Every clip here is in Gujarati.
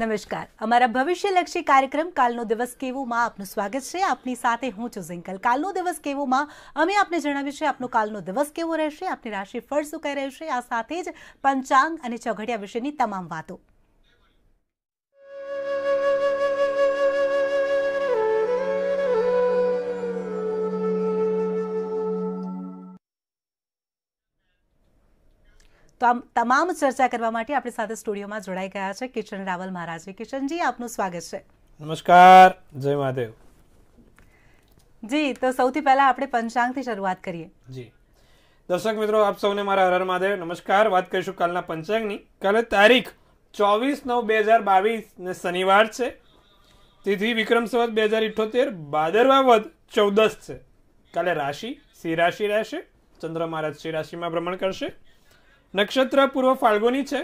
નમસ્કાર અમારા ભવિષ્યલક્ષી કાર્યક્રમ કાલનો દિવસ કેવોમાં આપનું સ્વાગત છે આપની સાથે હું છું ઝિંકલ કાલનો દિવસ કેવોમાં અમે આપને જણાવ્યું છે આપનો કાલનો દિવસ કેવો રહેશે આપની રાશિ ફળ શું કહી રહેશે આ સાથે જ પંચાંગ અને ચોઘડિયા વિશેની તમામ વાતો આમ તમામ ચર્ચા કરવા માટે આપણી સાથે સ્ટુડિયોમાં જોડાઈ ગયા છે કિશન રાવલ મહારાજ કિશનજી આપનું સ્વાગત છે નમસ્કાર જય મહાદેવ જી તો સૌથી પહેલા આપણે પંચાંગથી શરૂઆત કરીએ જી દર્શક મિત્રો આપ સૌને મારા હરર મહાદેવ નમસ્કાર વાત કરીશું કાલના પંચાંગની કાલે તારીખ ચોવીસ નવ બે હજાર બાવીસ ને શનિવાર છે તેથી વિક્રમ સંવત બે હજાર ઇઠોતેર ભાદરવા વધ ચૌદસ છે કાલે રાશિ સિંહ રાશિ રહેશે ચંદ્ર મહારાજ સિંહ રાશિમાં ભ્રમણ કરશે નક્ષત્ર પૂર્વ ફાલ્ગુની છે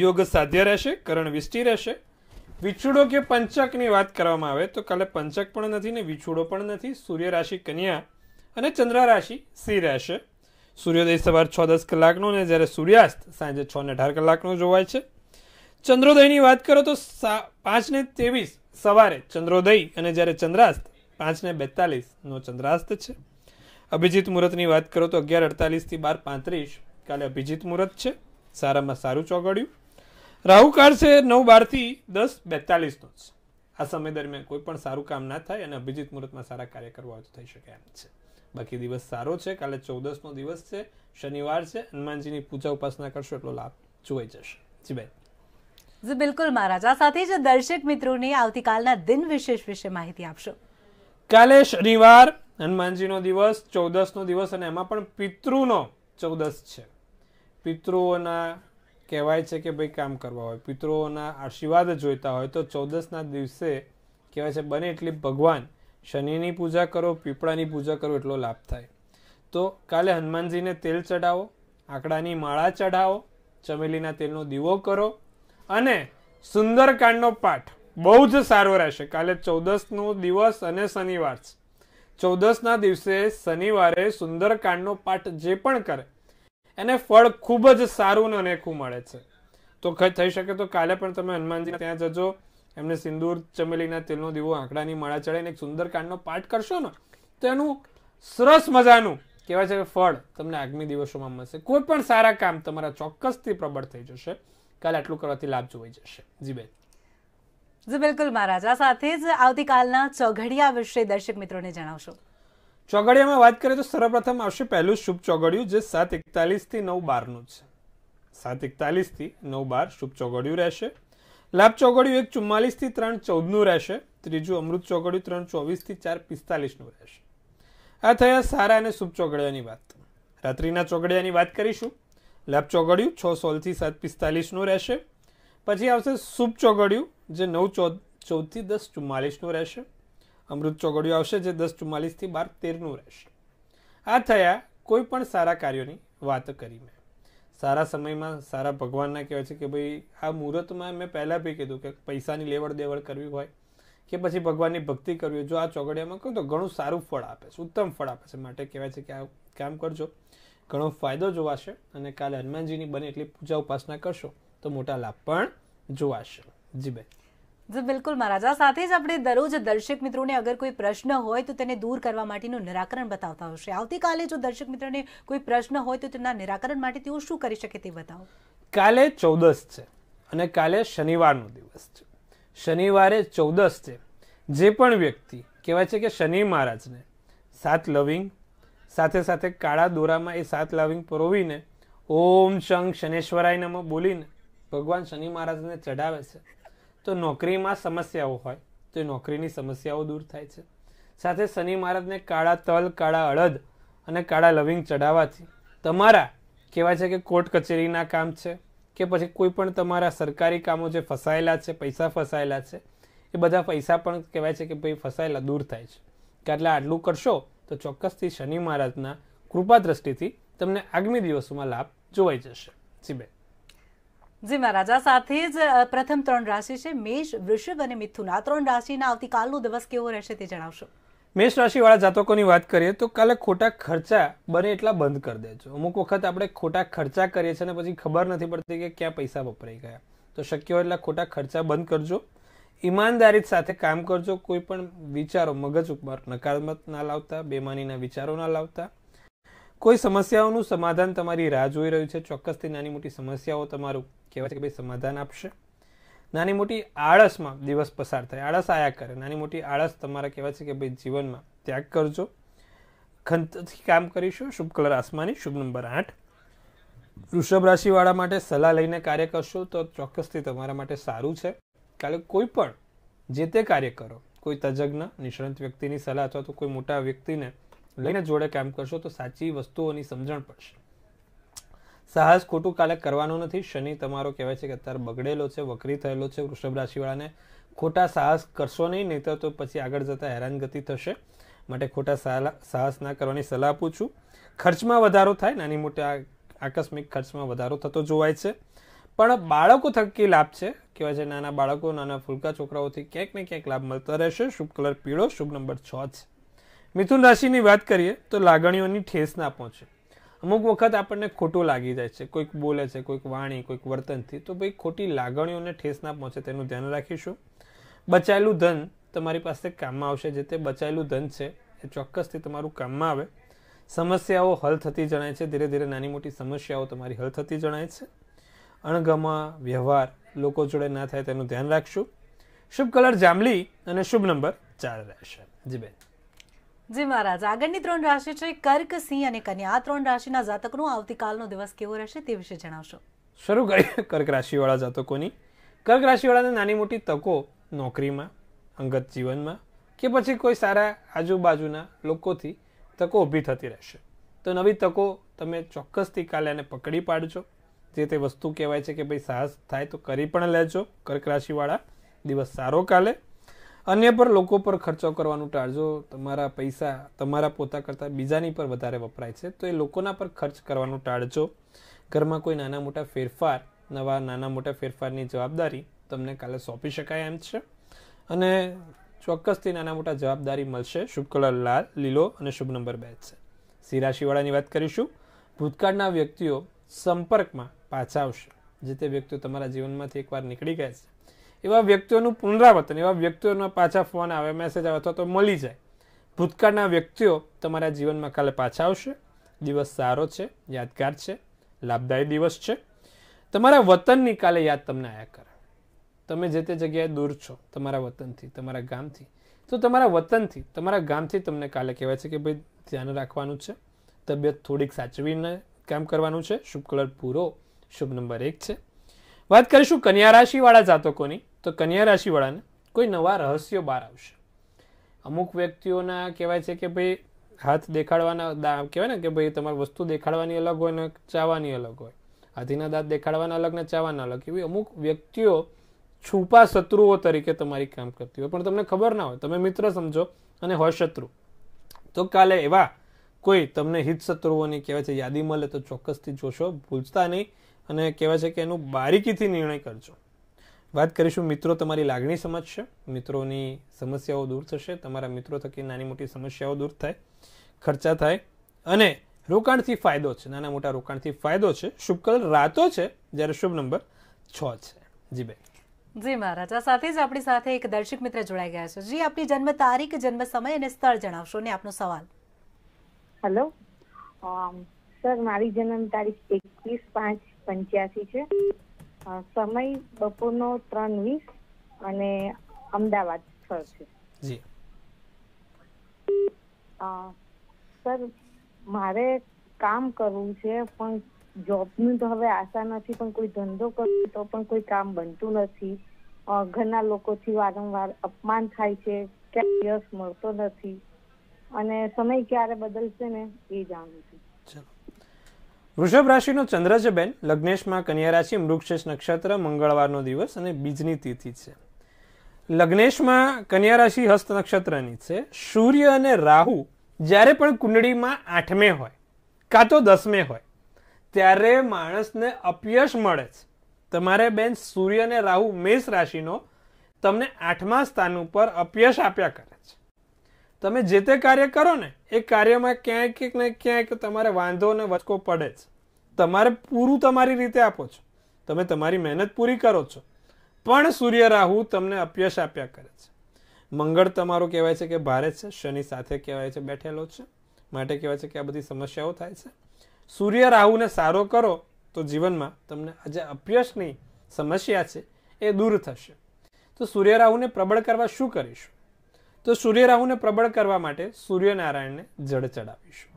યોગ સાધ્ય રહેશે કરણ વિષ્ટિ રહેશે વિછુડો કે પંચકની વાત કરવામાં આવે તો કાલે પંચક પણ નથી ને વિછુડો પણ નથી સૂર્ય રાશિ કન્યા અને ચંદ્ર રાશિ સી રહેશે સૂર્યોદય સવાર છ દસ કલાકનો અને જ્યારે સૂર્યાસ્ત સાંજે છ ને અઢાર કલાકનો જોવાય છે ચંદ્રોદયની વાત કરો તો પાંચ ને ત્રેવીસ સવારે ચંદ્રોદય અને જ્યારે ચંદ્રાસ્ત પાંચ ને બેતાલીસનો ચંદ્રાસ્ત છે અભિજીત મુહૂર્તની વાત કરો તો અગિયાર અડતાલીસથી બાર પાંત્રીસ કાલે અભિજીત મુહૂર્ત છે સારામાં સારું ચોગડ્યું રાહુકાળ છે નવ બારથી દસ બેતાલીસનો છે આ સમય દરમિયાન કોઈ પણ સારું કામ ના થાય અને અભિજીત મુહૂર્તમાં સારા કાર્ય કરવા હોય તો થઈ શકે એમ છે બાકી દિવસ સારો છે કાલે ચૌદસનો દિવસ છે શનિવાર છે હનુમાનજીની પૂજા ઉપાસના કરશો એટલો લાભ જોઈ જશે જી બેન જી બિલકુલ મહારાજ આ સાથે જ દર્શક મિત્રોને આવતીકાલના દિન વિશેષ વિશે માહિતી આપશો કાલે શનિવાર હનુમાનજીનો દિવસ ચૌદસનો દિવસ અને એમાં પણ પિતૃનો ચૌદસ છે પિતૃઓના કહેવાય છે કે ભાઈ કામ કરવા હોય પિતૃઓના આશીર્વાદ જોઈતા હોય તો ચૌદસના દિવસે કહેવાય છે બને એટલી ભગવાન શનિની પૂજા કરો પીપળાની પૂજા કરો એટલો લાભ થાય તો કાલે હનુમાનજીને તેલ ચઢાવો આંકડાની માળા ચઢાવો ચમેલીના તેલનો દીવો કરો અને સુંદરકાંડનો પાઠ બહુ જ સારો રહેશે કાલે ચૌદસનો દિવસ અને શનિવાર ચૌદસના દિવસે શનિવારે સુંદરકાંડનો પાઠ જે પણ કરે એને ફળ ખૂબ જ સારું અને અનેકું મળે છે તો થઈ શકે તો કાલે પણ તમે હનુમાનજી ત્યાં જજો એમને સિંદૂર ચમેલીના તેલનો દીવો આંકડાની માળા ચડાવીને એક સુંદર કાંડનો પાઠ કરશો ને તો એનું સરસ મજાનું કહેવાય છે કે ફળ તમને આગામી દિવસોમાં મળશે કોઈ પણ સારા કામ તમારા ચોક્કસથી પ્રબળ થઈ જશે કાલે આટલું કરવાથી લાભ જોવાઈ જશે જી બેન જી બિલકુલ મહારાજ આ સાથે જ આવતીકાલના ચોઘડિયા વિશે દર્શક મિત્રોને જણાવશો ચોગડિયામાં વાત કરીએ તો સર્વપ્રથમ આવશે પહેલું શુભ ચોગડિયું જે સાત એકતાલીસથી નવ બારનું છે સાત એકતાલીસથી નવ બાર શુભ ચોગડિયું રહેશે લાભ ચોગડિયું એક ચુમ્માલીસથી ત્રણ ચૌદનું રહેશે ત્રીજું અમૃત ચોગડિયું ત્રણ ચોવીસથી ચાર પિસ્તાલીસનું રહેશે આ થયા સારા અને શુભ ચોગડિયાની વાત રાત્રિના ચોગડિયાની વાત કરીશું લાભ ચોગડિયું છ સોળથી સાત પિસ્તાલીસનું રહેશે પછી આવશે શુભ ચોગડિયું જે નવ ચૌદ ચૌદથી દસ ચુમ્માલીસનું રહેશે અમૃત ચોગડિયું આવશે જે દસ ચુમ્માલીસથી બાર તેરનું રહેશે આ થયા કોઈ પણ સારા કાર્યોની વાત કરી મેં સારા સમયમાં સારા ભગવાનના કહેવાય છે કે ભાઈ આ મુહૂર્તમાં મેં પહેલાં બી કીધું કે પૈસાની લેવડ દેવડ કરવી હોય કે પછી ભગવાનની ભક્તિ કરવી હોય જો આ ચોગડિયામાં કહું તો ઘણું સારું ફળ આપે છે ઉત્તમ ફળ આપે છે માટે કહેવાય છે કે આ કામ કરજો ઘણો ફાયદો જોવાશે અને કાલે હનુમાનજીની બને એટલી પૂજા ઉપાસના કરશો તો મોટા લાભ પણ જોવાશે જી બેન બિલકુલ મહારાજા સાથે જ આપણે દરરોજ દર્શક મિત્રોને અગર કોઈ પ્રશ્ન હોય તો તેને દૂર કરવા માટેનું નિરાકરણ બતાવતા હશે આવતીકાલે જો દર્શક મિત્રને કોઈ પ્રશ્ન હોય તો તેના નિરાકરણ માટે તેઓ શું કરી શકે તે બતાવો કાલે ચૌદસ છે અને કાલે શનિવારનો દિવસ છે શનિવારે ચૌદસ છે જે પણ વ્યક્તિ કહેવાય છે કે શનિ મહારાજને સાત લવિંગ સાથે સાથે કાળા દોરામાં એ સાત લવિંગ પરોવીને ઓમ શંખ શનેશ્વરાય નમઃ બોલીને ભગવાન શનિ મહારાજને ચઢાવે છે તો નોકરીમાં સમસ્યાઓ હોય તો એ નોકરીની સમસ્યાઓ દૂર થાય છે સાથે શનિ મહારાજને કાળા તલ કાળા અડદ અને કાળા લવિંગ ચડાવવાથી તમારા કહેવાય છે કે કોર્ટ કચેરીના કામ છે કે પછી કોઈ પણ તમારા સરકારી કામો જે ફસાયેલા છે પૈસા ફસાયેલા છે એ બધા પૈસા પણ કહેવાય છે કે ભાઈ ફસાયેલા દૂર થાય છે એટલે આટલું કરશો તો ચોક્કસથી શનિ મહારાજના કૃપા દ્રષ્ટિથી તમને આગામી દિવસોમાં લાભ જોવાઈ જશે સીબે જી મહારાજા સાથે જ પ્રથમ ત્રણ રાશિ છે મેષ વૃષભ અને મિથુન આ ત્રણ રાશિના આવતીકાલનો દિવસ કેવો રહેશે તે જણાવશો મેષ રાશિવાળા જાતકોની વાત કરીએ તો કાલે ખોટા ખર્ચા બને એટલા બંધ કરી દેજો અમુક વખત આપણે ખોટા ખર્ચા કરીએ છીએ અને પછી ખબર નથી પડતી કે ક્યાં પૈસા વપરાઈ ગયા તો શક્ય હોય એટલા ખોટા ખર્ચા બંધ કરજો ઈમાનદારી સાથે કામ કરજો કોઈ પણ વિચારો મગજ ઉપર નકારાત્મક ના લાવતા બેમાનીના વિચારો ના લાવતા કોઈ સમસ્યાઓનું સમાધાન તમારી રાહ જોઈ રહ્યું છે ચોક્કસથી નાની મોટી સમસ્યાઓ તમારું કહેવાય છે કે ભાઈ સમાધાન આપશે નાની મોટી આળસમાં દિવસ પસાર થાય આળસ આયા કરે નાની મોટી આળસ તમારા કહેવાય છે કે ભાઈ જીવનમાં ત્યાગ કરજો ખંતથી કામ કરીશું શુભ કલર આસમાની શુભ નંબર આઠ વૃષભ રાશિવાળા માટે સલાહ લઈને કાર્ય કરશો તો ચોક્કસથી તમારા માટે સારું છે કાલે કોઈ પણ જે તે કાર્ય કરો કોઈ તજજ્ઞ નિષ્ણાંત વ્યક્તિની સલાહ અથવા તો કોઈ મોટા વ્યક્તિને લઈને જોડે કામ કરશો તો સાચી વસ્તુઓની સમજણ પડશે સાહસ ખોટું કાલે કરવાનું નથી શનિ તમારો કહેવાય છે કે અત્યારે બગડેલો છે વકરી થયેલો છે વૃષભ રાશિવાળાને ખોટા સાહસ કરશો નહીં નહીતર તો પછી આગળ જતા હેરાનગતિ થશે માટે ખોટા સાહસ ના કરવાની સલાહ આપું છું ખર્ચમાં વધારો થાય નાની મોટી આકસ્મિક ખર્ચમાં વધારો થતો જોવાય છે પણ બાળકો થકી લાભ છે કહેવાય છે નાના બાળકો નાના ફૂલકા છોકરાઓથી ક્યાંક ને ક્યાંક લાભ મળતા રહેશે શુભ કલર પીળો શુભ નંબર છ છે મિથુન રાશિની વાત કરીએ તો લાગણીઓની ઠેસ ના પહોંચે અમુક વખત આપણને ખોટું લાગી જાય છે કોઈક બોલે છે કોઈક વાણી કોઈક વર્તનથી તો ભાઈ ખોટી લાગણીઓને ઠેસ ના પહોંચે તેનું ધ્યાન રાખીશું બચાયેલું ધન તમારી પાસે કામમાં આવશે જે તે બચાયેલું ધન છે એ ચોક્કસથી તમારું કામમાં આવે સમસ્યાઓ હલ થતી જણાય છે ધીરે ધીરે નાની મોટી સમસ્યાઓ તમારી હલ થતી જણાય છે અણગમા વ્યવહાર લોકો જોડે ના થાય તેનું ધ્યાન રાખશું શુભ કલર જાંબલી અને શુભ નંબર ચાર રહેશે જી બેન જી મહારાજ આગળની ત્રણ રાશિ છે કર્ક સિંહ અને કન્યા આ ત્રણ રાશિના જાતકનો આવતીકાલનો દિવસ કેવો રહેશે તે વિશે જણાવશો શરૂ કરીએ કર્ક રાશિવાળા જાતકોની કર્ક રાશિવાળાને નાની મોટી તકો નોકરીમાં અંગત જીવનમાં કે પછી કોઈ સારા આજુબાજુના લોકોથી તકો ઊભી થતી રહેશે તો નવી તકો તમે ચોક્કસથી કાલે એને પકડી પાડજો જે તે વસ્તુ કહેવાય છે કે ભાઈ સાહસ થાય તો કરી પણ લેજો કર્ક રાશિવાળા દિવસ સારો કાલે અન્ય પર લોકો પર ખર્ચો કરવાનું ટાળજો તમારા પૈસા તમારા પોતા કરતાં બીજાની પર વધારે વપરાય છે તો એ લોકોના પર ખર્ચ કરવાનું ટાળજો ઘરમાં કોઈ નાના મોટા ફેરફાર નવા નાના મોટા ફેરફારની જવાબદારી તમને કાલે સોંપી શકાય એમ છે અને ચોક્કસથી નાના મોટા જવાબદારી મળશે શુભ કલર લાલ લીલો અને શુભ નંબર બે છે સિરાશીવાળાની વાત કરીશું ભૂતકાળના વ્યક્તિઓ સંપર્કમાં પાછા આવશે જે તે વ્યક્તિઓ તમારા જીવનમાંથી એકવાર નીકળી ગયા છે એવા વ્યક્તિઓનું પુનરાવર્તન એવા વ્યક્તિઓના પાછા ફોન આવે મેસેજ આવે અથવા તો મળી જાય ભૂતકાળના વ્યક્તિઓ તમારા જીવનમાં કાલે પાછા આવશે દિવસ સારો છે યાદગાર છે લાભદાયી દિવસ છે તમારા વતનની કાલે યાદ તમને આયા કરે તમે જે તે જગ્યાએ દૂર છો તમારા વતનથી તમારા ગામથી તો તમારા વતનથી તમારા ગામથી તમને કાલે કહેવાય છે કે ભાઈ ધ્યાન રાખવાનું છે તબિયત થોડીક સાચવીને કામ કરવાનું છે શુભ કલર પૂરો શુભ નંબર એક છે વાત કરીશું કન્યા રાશિવાળા જાતકોની તો કન્યા રાશિવાળાને કોઈ નવા રહસ્યો બહાર આવશે અમુક વ્યક્તિઓના કહેવાય છે કે ભાઈ હાથ દેખાડવાના કહેવાય ને કે ભાઈ તમારી વસ્તુ દેખાડવાની અલગ હોય ને ચાવાની અલગ હોય હાથીના દાંત દેખાડવાના અલગ ને ચાવાના અલગ એવી અમુક વ્યક્તિઓ છુપા શત્રુઓ તરીકે તમારી કામ કરતી હોય પણ તમને ખબર ના હોય તમે મિત્ર સમજો અને હોય શત્રુ તો કાલે એવા કોઈ તમને હિત શત્રુઓની કહેવાય છે યાદી મળે તો ચોક્કસથી જોશો ભૂલતા નહીં અને કહેવાય છે કે એનું બારીકીથી નિર્ણય કરજો વાત કરીશું મિત્રો તમારી લાગણી સમજશે મિત્રોની સમસ્યાઓ દૂર થશે તમારા મિત્રો થકી નાની મોટી સમસ્યાઓ દૂર થાય ખર્ચા થાય અને રોકાણથી ફાયદો છે નાના મોટા રોકાણથી ફાયદો છે શુભ કલર રાતો છે જ્યારે શુભ નંબર છ છે જી બેન જી મહારાજ આ સાથે જ આપણી સાથે એક દર્શક મિત્ર જોડાઈ ગયા છે જી આપની જન્મ તારીખ જન્મ સમય અને સ્થળ જણાવશો ને આપનો સવાલ હેલો સર મારી જન્મ તારીખ એકવીસ પાંચ પંચ્યાસી છે સમય બપોરનો ત્રણ વીસ અને અમદાવાદ સ્થળ છે જી સર મારે કામ કરવું છે પણ જોબનું તો હવે આશા નથી પણ કોઈ ધંધો કરું તો પણ કોઈ કામ બનતું નથી ઘરના લોકોથી વારંવાર અપમાન થાય છે ક્યાંય યશ મળતો નથી અને સમય ક્યારે બદલશે ને એ જાણું છું વૃષભ રાશિનો ચંદ્ર છે બેન લગ્નેશમાં કન્યા રાશિ મૃક્ષેશ નક્ષત્ર મંગળવારનો દિવસ અને બીજની તિથિ છે લગ્નેશમાં કન્યા રાશિ હસ્ત નક્ષત્રની છે સૂર્ય અને રાહુ જ્યારે પણ કુંડળીમાં આઠમે હોય કાં તો દસમે હોય ત્યારે માણસને અપયશ મળે છે તમારે બેન સૂર્ય અને રાહુ મેષ રાશિનો તમને આઠમા સ્થાન ઉપર અપયશ આપ્યા કરે છે તમે જે તે કાર્ય કરો ને એ કાર્યમાં ક્યાંક ને ક્યાંક તમારે વાંધો ને વચકો પડે જ તમારે પૂરું તમારી રીતે આપો છો તમે તમારી મહેનત પૂરી કરો છો પણ સૂર્ય રાહુ તમને અપયશ આપ્યા કરે છે મંગળ તમારો કહેવાય છે કે ભારે છે શનિ સાથે કહેવાય છે બેઠેલો છે માટે કહેવાય છે કે આ બધી સમસ્યાઓ થાય છે સૂર્ય રાહુને સારો કરો તો જીવનમાં તમને આજે અપયશની સમસ્યા છે એ દૂર થશે તો સૂર્ય રાહુને પ્રબળ કરવા શું કરીશું તો સૂર્ય રાહુને પ્રબળ કરવા માટે સૂર્યનારાયણને જળ ચડાવીશું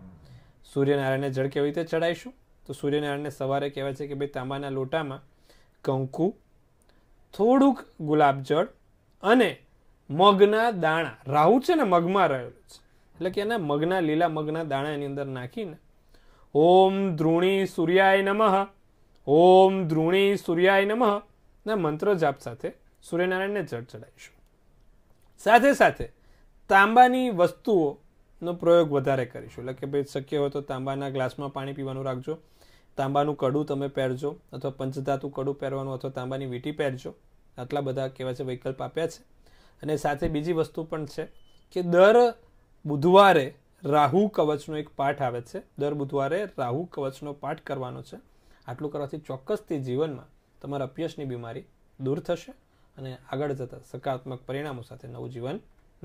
સૂર્યનારાયણને જળ કેવી રીતે ચડાવીશું તો સૂર્યનારાયણને સવારે કહેવાય છે કે ભાઈ તાંબાના લોટામાં કંકુ થોડુંક ગુલાબ જળ અને મગના દાણા રાહુ છે ને મગમાં રહેલું છે એટલે કે એના મગના લીલા મગના દાણા એની અંદર નાખીને ઓમ ધ્રુણી સૂર્યાય નમઃ ઓમ ધ્રુણી સૂર્યાય નમઃ ના મંત્રો જાપ સાથે સૂર્યનારાયણને જળ ચડાવીશું સાથે સાથે તાંબાની વસ્તુઓનો પ્રયોગ વધારે કરીશું એટલે કે ભાઈ શક્ય હોય તો તાંબાના ગ્લાસમાં પાણી પીવાનું રાખજો તાંબાનું કડું તમે પહેરજો અથવા પંચધાતુ કડું પહેરવાનું અથવા તાંબાની વીંટી પહેરજો આટલા બધા કહેવાય છે વિકલ્પ આપ્યા છે અને સાથે બીજી વસ્તુ પણ છે કે દર બુધવારે રાહુ કવચનો એક પાઠ આવે છે દર બુધવારે રાહુ કવચનો પાઠ કરવાનો છે આટલું કરવાથી ચોક્કસથી જીવનમાં તમારા અપયશની બીમારી દૂર થશે અને આગળ જતાં સકારાત્મક પરિણામો સાથે નવું જીવન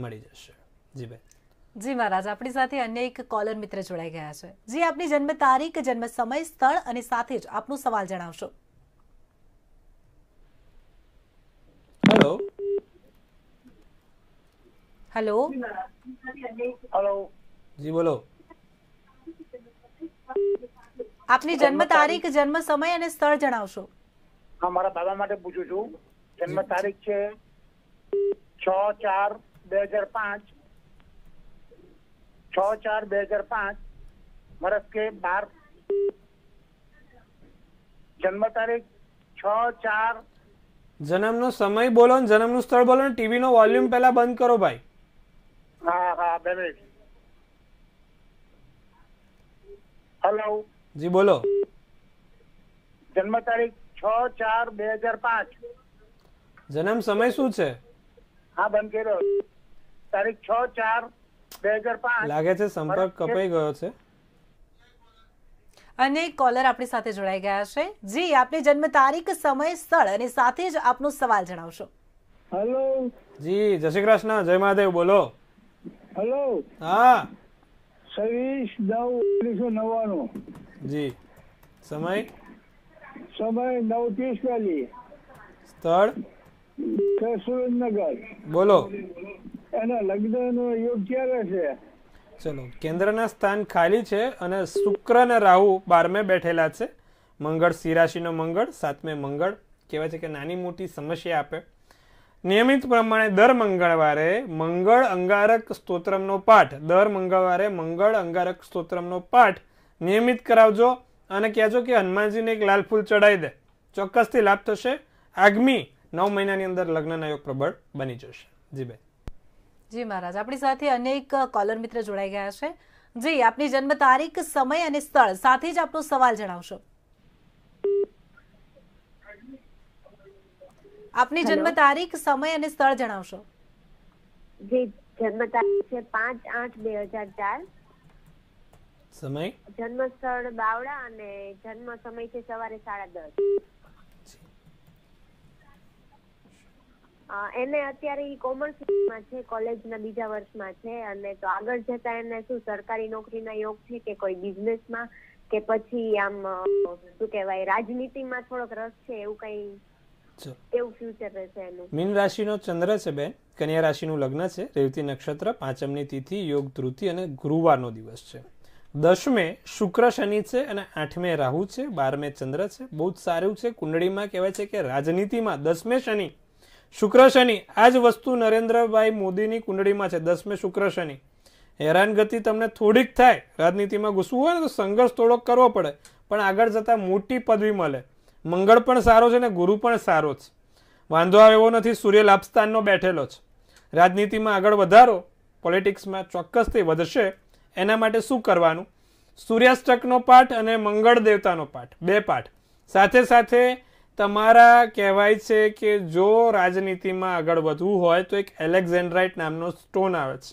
મળી જશે જી બેન જી મહારાજ આપણી સાથે અન્ય એક કોલર મિત્ર જોડાઈ ગયા છે જી આપની જન્મ તારીખ જન્મ સમય સ્થળ અને સાથે જ આપનો સવાલ જણાવશો હેલો હેલો હેલો જી બોલો આપની જન્મ તારીખ જન્મ સમય અને સ્થળ જણાવશો હા મારા બાબા માટે પૂછું છું જન્મ તારીખ છે છ ચાર બે હજાર પાંચ છ ચાર બે હજાર પાંચ મરસ કે બાર જન્મ તારીખ છ ચાર જન્મનો સમય બોલો ને જન્મનું સ્થળ બોલો ટીવી નો વોલ્યુમ પહેલા બંધ કરો ભાઈ હા હા બે હેલો જી બોલો જન્મ તારીખ છ ચાર બે હજાર પાંચ જન્મ સમય શું છે હા બંધ કર્યો તારીખ છ ચાર બે હજાર પાંચ લાગે છે સંપર્ક કપાઈ ગયો છે અને કોલર આપણી સાથે જોડાઈ ગયા છે જી આપની જન્મ તારીખ સમય સ્થળ અને સાથે જ આપનો સવાલ જણાવશો હેલો જી જય શ્રી કૃષ્ણ જય મહાદેવ બોલો હેલો હા છવ્વીસ નવ ઓગણીસો નવ્વાણું જી સમય સમય નવ ત્રીસ પહેલી સ્થળ સુરેન્દ્રનગર બોલો એના લગ્નનો યોગ ક્યારે ચલો કેન્દ્રના સ્થાન ખાલી છે અને શુક્ર અને રાહુ બારમે બેઠેલા છે મંગળ સિરાશીનો મંગળ સાતમે મંગળ કહેવાય છે કે નાની મોટી સમસ્યા આપે નિયમિત પ્રમાણે દર મંગળવારે મંગળ અંગારક સ્તોત્રમનો પાઠ દર મંગળવારે મંગળ અંગારક સ્તોત્રમનો પાઠ નિયમિત કરાવજો અને કહેજો કે હનુમાનજીને એક લાલ ફૂલ ચડાવી દે ચોક્કસથી લાભ થશે આગમી નવ મહિનાની અંદર લગ્નના યોગ પ્રબળ બની જશે જી ભાઈ જી મહારાજ આપણી સાથે અનેક કોલર મિત્ર જોડાઈ ગયા છે જી આપની જન્મ તારીખ સમય અને સ્થળ સાથે જ આપનો સવાલ જણાવશો આપની જન્મ તારીખ સમય અને સ્થળ જણાવશો જી જન્મ તારીખ છે પાંચ આઠ બે હજાર ચાર સમય જન્મ સ્થળ બાવળા અને જન્મ સમય છે સવારે સાડા દસ એને અત્યારે ઈ કોમર્સમાં છે કોલેજના બીજા વર્ષમાં છે અને તો આગળ જતા એને શું સરકારી નોકરીના યોગ છે કે કોઈ બિઝનેસમાં કે પછી આમ શું કહેવાય રાજનીતિમાં થોડોક રસ છે એવું કંઈ એવું ફ્યુચર રહેશે એનું મીન રાશિનો ચંદ્ર છે બેન કન્યા રાશિનું લગ્ન છે રેવતી નક્ષત્ર પાંચમની તિથિ યોગ ધૃતિ અને ગુરુવારનો દિવસ છે દસમે શુક્ર શનિ છે અને આઠમે રાહુ છે બારમે ચંદ્ર છે બહુ જ સારું છે કુંડળીમાં કહેવાય છે કે રાજનીતિમાં દસમે શનિ શુક્ર શનિ આ જ વસ્તુ નરેન્દ્રભાઈ મોદીની કુંડળીમાં છે દસમે શુક્ર શનિ હેરાનગતિ તમને થોડીક થાય રાજનીતિમાં ઘૂસવું હોય ને તો સંઘર્ષ થોડોક કરવો પડે પણ આગળ જતાં મોટી પદવી મળે મંગળ પણ સારો છે ને ગુરુ પણ સારો છે વાંધો આવે એવો નથી સૂર્ય લાભસ્થાનનો બેઠેલો છે રાજનીતિમાં આગળ વધારો પોલિટિક્સમાં ચોક્કસથી વધશે એના માટે શું કરવાનું સૂર્યાષ્ટકનો પાઠ અને મંગળ દેવતાનો પાઠ બે પાઠ સાથે સાથે તમારા કહેવાય છે કે જો રાજનીતિમાં આગળ વધવું હોય તો એક એલેક્ઝેન્ડરાઇટ નામનો સ્ટોન આવે છે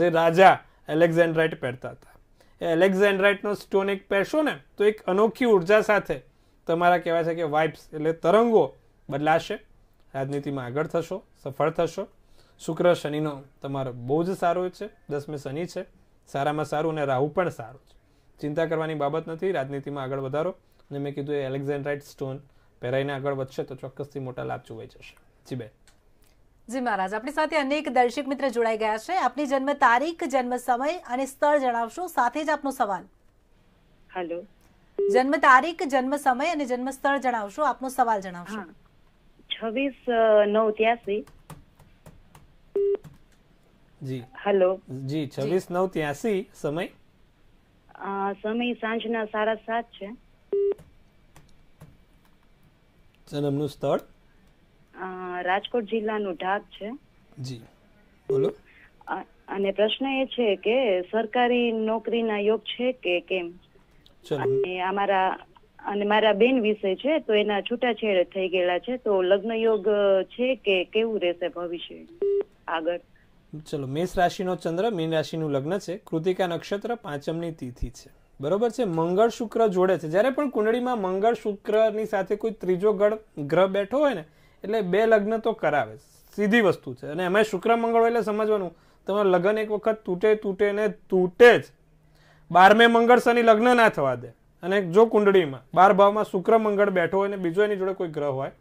જે રાજા એલેક્ઝેન્ડરાઇટ પહેરતા હતા એ એલેક્ઝેન્ડરાઇટનો સ્ટોન એક પહેરશો ને તો એક અનોખી ઉર્જા સાથે તમારા કહેવાય છે કે વાઇબ્સ એટલે તરંગો બદલાશે રાજનીતિમાં આગળ થશો સફળ થશો શુક્ર શનિનો તમારો બહુ જ સારો છે દસમે શનિ છે સારામાં સારું અને રાહુ પણ સારું છે ચિંતા કરવાની બાબત નથી રાજનીતિમાં આગળ વધારો અને મેં કીધું એ એલેક્ઝેન્ડરાઇટ સ્ટોન પહેરાઈને આગળ વધશે તો ચોક્કસથી મોટા લાભ જોવાઈ જશે જી બેન જી મહારાજ આપણી સાથે અનેક દર્શક મિત્ર જોડાઈ ગયા છે આપની જન્મ તારીખ જન્મ સમય અને સ્થળ જણાવશો સાથે જ આપનો સવાલ હેલો જન્મ તારીખ જન્મ સમય અને જન્મ સ્થળ જણાવશો આપનો સવાલ જણાવશો છવ્વીસ નવ ત્યાસી જી હેલો જી છવ્વીસ નવ ત્યાસી સમય સમય સાંજના સાડા સાત છે જન્મનું સ્થળ રાજકોટ જિલ્લાનું ઢાક છે જી બોલો અને પ્રશ્ન એ છે કે સરકારી નોકરીના યોગ છે કે કેમ અને અમારા અને મારા બેન વિશે છે તો એના છૂટાછેડ થઈ ગયેલા છે તો લગ્ન યોગ છે કે કેવું રહેશે ભવિષ્ય આગળ ચલો મેષ રાશિનો ચંદ્ર મીન રાશિનું લગ્ન છે કૃતિકા નક્ષત્ર પાંચમની તિથિ છે બરોબર છે મંગળ શુક્ર જોડે છે જ્યારે પણ કુંડળીમાં મંગળ શુક્રની સાથે કોઈ ત્રીજો ગળ ગ્રહ બેઠો હોય ને એટલે બે લગ્ન તો કરાવે સીધી વસ્તુ છે અને એમાં શુક્ર મંગળ એટલે સમજવાનું તમારું લગ્ન એક વખત તૂટે તૂટે ને તૂટે જ બારમે મંગળ શનિ લગ્ન ના થવા દે અને જો કુંડળીમાં બાર ભાવમાં શુક્ર મંગળ બેઠો હોય ને બીજો એની જોડે કોઈ ગ્રહ હોય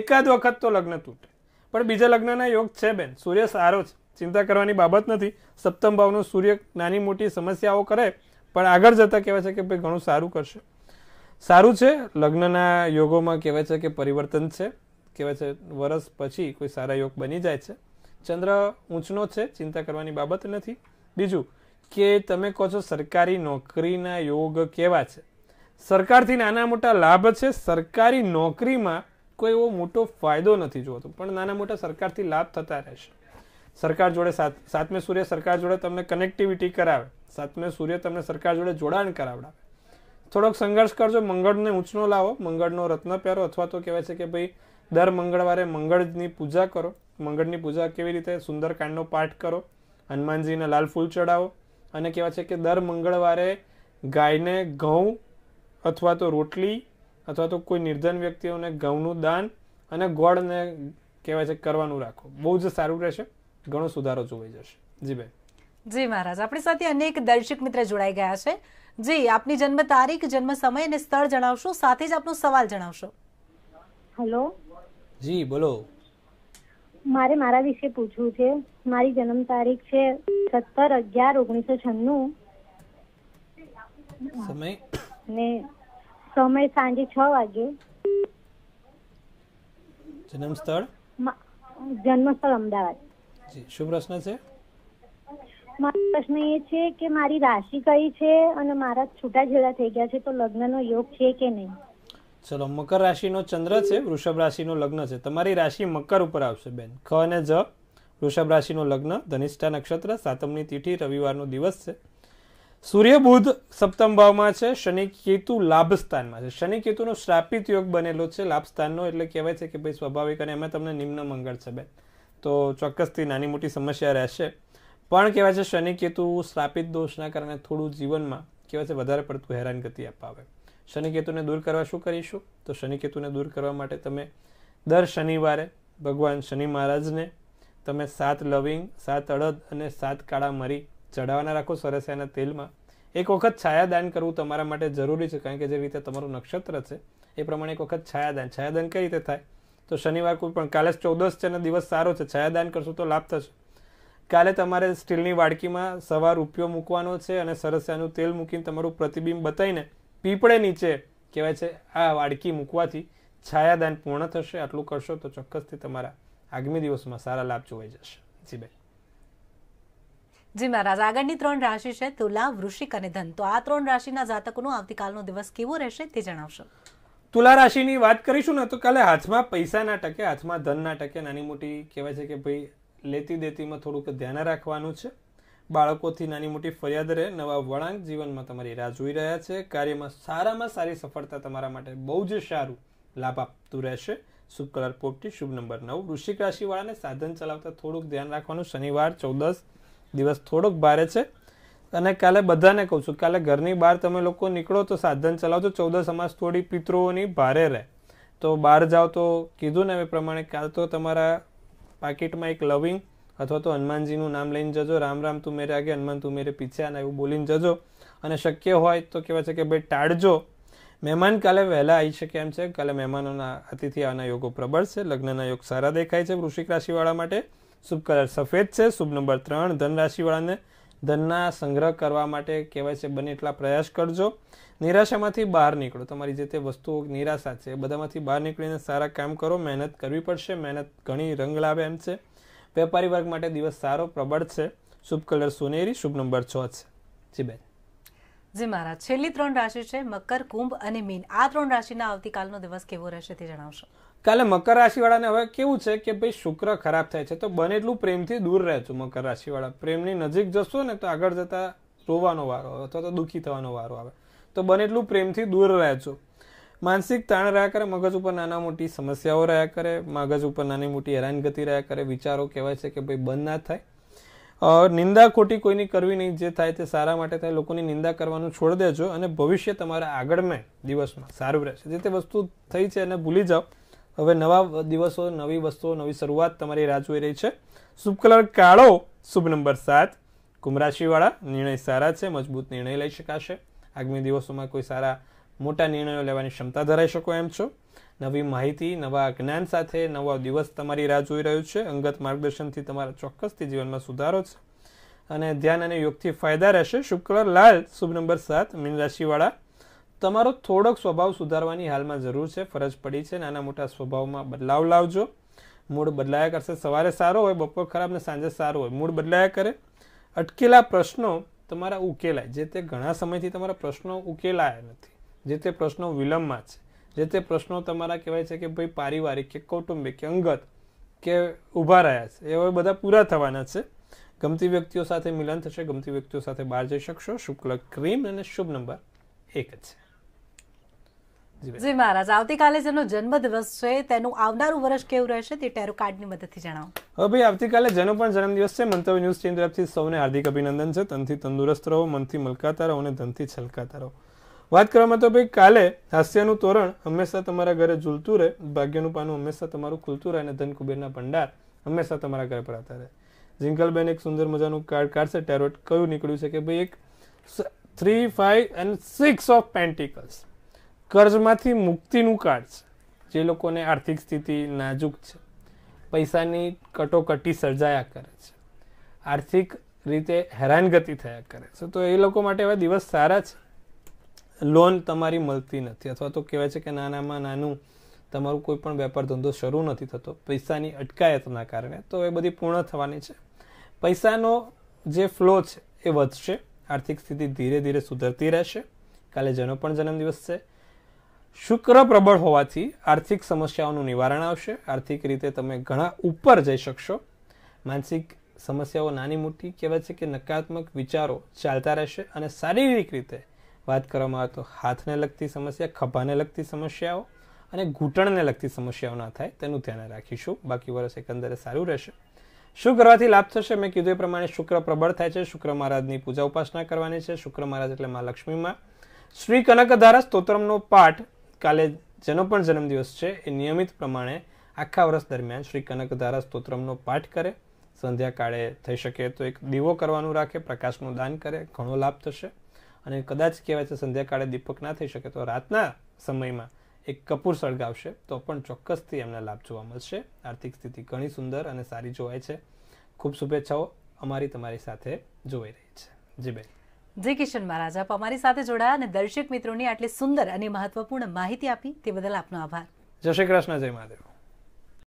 એકાદ વખત તો લગ્ન તૂટે પણ બીજા લગ્નના યોગ છે બેન સૂર્ય સારો છે ચિંતા કરવાની બાબત નથી સપ્તમ ભાવનો સૂર્ય નાની મોટી સમસ્યાઓ કરે પણ આગળ જતાં કહેવાય છે કે ભાઈ ઘણું સારું કરશે સારું છે લગ્નના યોગોમાં કહેવાય છે કે પરિવર્તન છે કહેવાય છે વરસ પછી કોઈ સારા યોગ બની જાય છે ચંદ્ર ઊંચનો છે ચિંતા કરવાની બાબત નથી બીજું કે તમે કહો છો સરકારી નોકરીના યોગ કેવા છે સરકારથી નાના મોટા લાભ છે સરકારી નોકરીમાં કોઈ એવો મોટો ફાયદો નથી જોતો પણ નાના મોટા સરકારથી લાભ થતા રહેશે સરકાર જોડે સાતમે સૂર્ય સરકાર જોડે તમને કનેક્ટિવિટી કરાવે સાતમે સૂર્ય તમને સરકાર જોડે જોડાણ કરાવડાવે થોડોક સંઘર્ષ કરજો મંગળને ઊંચનો લાવો મંગળનો રત્ન પહેરો અથવા તો કહેવાય છે કે ભાઈ દર મંગળવારે મંગળની પૂજા કરો મંગળની પૂજા કેવી રીતે સુંદરકાંડનો પાઠ કરો હનુમાનજીને લાલ ફૂલ ચડાવો અને કહેવાય છે કે દર મંગળવારે ગાયને ઘઉં અથવા તો રોટલી અથવા તો કોઈ નિર્ધન વ્યક્તિઓને ઘઉંનું દાન અને ગોળને કહેવાય છે કરવાનું રાખો બહુ જ સારું રહેશે ઘણો સુધારો જોવાઈ જશે જી બેન જી મહારાજ આપણી સાથે અનેક દર્શક મિત્ર જોડાઈ ગયા છે જી આપની જન્મ તારીખ જન્મ સમય અને સ્થળ જણાવશો સાથે જ આપનો સવાલ જણાવશો હેલો જી બોલો મારે મારા વિશે પૂછવું છે મારી જન્મ તારીખ છે સત્તર અગિયાર ઓગણીસો છન્નું સમય ને સમય સાંજે છ વાગે જન્મ સ્થળ જન્મ સ્થળ અમદાવાદ જી શું પ્રશ્ન છે મારો પ્રશ્ન એ છે કે મારી રાશિ કઈ છે અને મારા છૂટાછેડા થઈ ગયા છે તો લગ્નનો યોગ છે કે નહીં ચલો મકર રાશિનો ચંદ્ર છે વૃષભ રાશિનો લગ્ન છે તમારી રાશિ મકર ઉપર આવશે બેન ખ અને જ વૃષભ રાશિનું લગ્ન ધનિષ્ઠા નક્ષત્ર સાતમની તિથિ રવિવારનો દિવસ છે સૂર્ય બુધ સપ્તમ ભાવમાં છે શનિ કેતુ લાભ સ્થાનમાં છે શનિ કેતુનો શ્રાપિત યોગ બનેલો છે લાભ સ્થાનનો એટલે કહેવાય છે કે ભાઈ સ્વાભાવિક અને એમાં તમને નિમ્ન મંગળ છે બેન તો ચોક્કસથી નાની મોટી સમસ્યા રહેશે પણ કહેવાય છે શનિ કેતુ શ્રાપિત દોષના કારણે થોડું જીવનમાં કહેવાય છે વધારે પડતું હેરાનગતિ અપાવે શનિ કેતુને દૂર કરવા શું કરીશું તો શનિ કેતુને દૂર કરવા માટે તમે દર શનિવારે ભગવાન શનિ મહારાજને તમે સાત લવિંગ સાત અડદ અને સાત કાળા મરી ચડાવવાના રાખો સરસ્યાના તેલમાં એક વખત છાયાદાન કરવું તમારા માટે જરૂરી છે કારણ કે જે રીતે તમારું નક્ષત્ર છે એ પ્રમાણે એક વખત છાયાદાન છાયાદાન કઈ રીતે થાય તો શનિવાર કોઈ પણ કાલે ચૌદસ છે અને દિવસ સારો છે છાયાદાન કરશો તો લાભ થશે કાલે તમારે સ્ટીલની વાડકીમાં સવાર રૂપિયો મૂકવાનો છે અને સરસ્યાનું તેલ મૂકીને તમારું પ્રતિબિંબ બતાવીને પીપળે નીચે કહેવાય છે આ વાડકી મૂકવાથી છાયાદાન પૂર્ણ થશે આટલું કરશો તો ચોક્કસથી તમારા આગામી દિવસમાં સારા લાભ જોવાઈ જશે જી બેન જી મહારાજ આગળની ત્રણ રાશિ છે તુલા વૃશ્ચિક અને ધન તો આ ત્રણ રાશિના જાતકોનો આવતીકાલનો દિવસ કેવો રહેશે તે જણાવશો તુલા રાશિની વાત કરીશું ને તો કાલે હાથમાં પૈસાના ટકે હાથમાં ધનના ટકે નાની મોટી કહેવાય છે કે ભાઈ લેતી દેતીમાં થોડુંક ધ્યાન રાખવાનું છે બાળકોથી નાની મોટી ફરિયાદ રહે નવા વળાંક જીવનમાં તમારી રાહ જોઈ રહ્યા છે કાર્યમાં સારામાં સારી સફળતા તમારા માટે બહુ જ સારું લાભ આપતું રહેશે શુભ કલર પોપટી શુભ નંબર નવ વૃશ્ચિક રાશિવાળાને સાધન ચલાવતા થોડુંક ધ્યાન રાખવાનું શનિવાર ચૌદસ દિવસ થોડોક ભારે છે અને કાલે બધાને કહું છું કાલે ઘરની બહાર તમે લોકો નીકળો તો સાધન ચલાવજો ચૌદસ અમાસ થોડી પિતૃઓની ભારે રહે તો બહાર જાઓ તો કીધું ને એ પ્રમાણે કાલ તો તમારા પાકીટમાં એક લવિંગ અથવા તો હનુમાનજીનું નામ લઈને જજો રામ રામ તું મેરે આગે હનુમાન તું મેરે પીછે અને એવું બોલીને જજો અને શક્ય હોય તો કહેવાય છે કે ભાઈ ટાળજો મહેમાન કાલે વહેલા આવી શકે એમ છે કાલે મહેમાનોના અતિથિ આના યોગો પ્રબળ છે લગ્નના યોગ સારા દેખાય છે વૃશ્ચિક રાશિવાળા માટે શુભ કલર સફેદ છે શુભ નંબર ત્રણ ધન રાશિવાળાને ધનના સંગ્રહ કરવા માટે કહેવાય છે બને એટલા પ્રયાસ કરજો નિરાશામાંથી બહાર નીકળો તમારી જે તે વસ્તુઓ નિરાશા છે બધામાંથી બહાર નીકળીને સારા કામ કરો મહેનત કરવી પડશે મહેનત ઘણી રંગ લાવે એમ છે વેપારી વર્ગ માટે દિવસ સારો પ્રબળ છે શુભ કલર સોનેરી શુભ નંબર છ છે જી બેન જી મહારાજ છેલ્લી ત્રણ રાશિ છે મકર કુંભ અને મીન આ ત્રણ રાશિના આવતીકાલનો દિવસ કેવો રહેશે તે જણાવશો કાલે મકર રાશિવાળાને હવે કેવું છે કે ભાઈ શુક્ર ખરાબ થાય છે તો બને એટલું પ્રેમથી દૂર રહેજો મકર રાશિવાળા પ્રેમની નજીક જશો ને તો આગળ જતાં રોવાનો વારો આવે અથવા તો દુઃખી થવાનો વારો આવે તો બને એટલું પ્રેમથી દૂર રહેજો માનસિક તાણ રહ્યા કરે મગજ ઉપર નાના મોટી સમસ્યાઓ રહ્યા કરે મગજ ઉપર નાની મોટી હેરાનગતિ રહ્યા કરે વિચારો કહેવાય છે કે ભાઈ બંધ ના થાય નિંદા ખોટી કોઈની કરવી નહીં જે થાય તે સારા માટે થાય લોકોની નિંદા કરવાનું છોડી દેજો અને ભવિષ્ય તમારા આગળ મેં દિવસમાં સારું રહેશે જે તે વસ્તુ થઈ છે એને ભૂલી જાઓ હવે નવા દિવસો નવી વસ્તુઓ નવી શરૂઆત તમારી રાહ જોઈ રહી છે શુભ કલર કાળો શુભ નંબર સાત કુંભરાશિવાળા નિર્ણય સારા છે મજબૂત નિર્ણય લઈ શકાશે આગામી દિવસોમાં કોઈ સારા મોટા નિર્ણયો લેવાની ક્ષમતા ધરાઈ શકો એમ છો નવી માહિતી નવા જ્ઞાન સાથે નવો દિવસ તમારી રાહ જોઈ રહ્યું છે અંગત માર્ગદર્શનથી તમારા ચોક્કસથી જીવનમાં સુધારો છે અને ધ્યાન અને યોગથી ફાયદા રહેશે શુક્ર લાલ શુભ નંબર સાત મીન તમારો થોડોક સ્વભાવ સુધારવાની હાલમાં જરૂર છે ફરજ પડી છે નાના મોટા સ્વભાવમાં બદલાવ લાવજો મૂળ બદલાયા કરશે સવારે સારો હોય બપોર ખરાબ ને સાંજે સારો હોય મૂડ બદલાયા કરે અટકેલા પ્રશ્નો તમારા ઉકેલાય જે તે ઘણા સમયથી તમારા પ્રશ્નો ઉકેલાયા નથી જે તે પ્રશ્નો વિલંબમાં છે જે તે પ્રશ્નો તમારા કહેવાય છે કે ભાઈ પારિવારિક કે કૌટુંબિક કે અંગત કે ઊભા રહ્યા છે એ હવે બધા પૂરા થવાના છે ગમતી વ્યક્તિઓ સાથે મિલન થશે ગમતી વ્યક્તિઓ સાથે બહાર જઈ શકશો શુક્લ ક્રીમ અને શુભ નંબર એક જ છે જી મહારાજ આવતીકાલે જેનો જન્મદિવસ છે તેનું આવનારું વર્ષ કેવું રહેશે તે ટેરો કાર્ડની મદદથી જણાવો હવે ભાઈ આવતીકાલે જેનો પણ જન્મદિવસ છે મંતવ્ય ન્યૂઝ ટીમ તરફથી સૌને હાર્દિક અભિનંદન છે તનથી તંદુરસ્ત રહો મનથી મલકાતા રહો અને ધનથી છલકાતા રહો વાત કરવામાં તો ભાઈ કાલે હાસ્યનું તોરણ હંમેશા તમારા ઘરે ઝૂલતું રહે ભાગ્યનું પાનું હંમેશા તમારું ખુલતું રહે અને ધન કુબેરના ભંડાર હંમેશા તમારા ઘરે ભરાતા રહે જિંકલબેન એક સુંદર મજાનું કાર્ડ કાઢશે ટેરોટ કયું નીકળ્યું છે કે ભાઈ એક three five and six of pentacles કર્જમાંથી મુક્તિનું કાર્ડ છે જે લોકોને આર્થિક સ્થિતિ નાજુક છે પૈસાની કટોકટી સર્જાયા કરે છે આર્થિક રીતે હેરાનગતિ થયા કરે છે તો એ લોકો માટે એવા દિવસ સારા છે લોન તમારી મળતી નથી અથવા તો કહેવાય છે કે નાનામાં નાનું તમારું કોઈ પણ વેપાર ધંધો શરૂ નથી થતો પૈસાની અટકાયતના કારણે તો એ બધી પૂર્ણ થવાની છે પૈસાનો જે ફ્લો છે એ વધશે આર્થિક સ્થિતિ ધીરે ધીરે સુધરતી રહેશે કાલે જેનો પણ જન્મદિવસ છે શુક્ર પ્રબળ હોવાથી આર્થિક સમસ્યાઓનું નિવારણ આવશે આર્થિક રીતે તમે ઘણા ઉપર જઈ શકશો માનસિક સમસ્યાઓ નાની મોટી કહેવાય છે કે નકારાત્મક વિચારો ચાલતા રહેશે અને શારીરિક રીતે વાત કરવામાં આવે તો હાથને લગતી સમસ્યા ખભાને લગતી સમસ્યાઓ અને ઘૂંટણને લગતી સમસ્યાઓ ના થાય તેનું ધ્યાન રાખીશું બાકી વર્ષ એકંદરે સારું રહેશે શું કરવાથી લાભ થશે મેં કીધું એ પ્રમાણે શુક્ર પ્રબળ થાય છે શુક્ર મહારાજની પૂજા ઉપાસના કરવાની છે શુક્ર મહારાજ એટલે મા લક્ષ્મીમાં શ્રી કનકધારા સ્તોત્રમનો પાઠ કાલે જેનો પણ જન્મદિવસ છે એ નિયમિત પ્રમાણે આખા વર્ષ દરમિયાન શ્રી કનકધારા સ્તોત્રમનો પાઠ કરે સંધ્યાકાળે થઈ શકે તો એક દીવો કરવાનું રાખે પ્રકાશનું દાન કરે ઘણો લાભ થશે અને કદાચ કહેવાય છે સંધ્યાકાળે દીપક ના થઈ શકે તો રાતના સમયમાં એક કપૂર સળગાવશે તો પણ ચોક્કસથી એમને લાભ જોવા મળશે આર્થિક સ્થિતિ ઘણી સુંદર અને સારી જોવાય છે ખૂબ શુભેચ્છાઓ અમારી તમારી સાથે જોવાઈ રહી છે જી બેન જય કિશન મહારાજ આપ અમારી સાથે જોડાયા અને દર્શક મિત્રોની આટલી સુંદર અને મહત્વપૂર્ણ માહિતી આપી તે બદલ આપનો આભાર જય શ્રી કૃષ્ણ જય મહાદેવ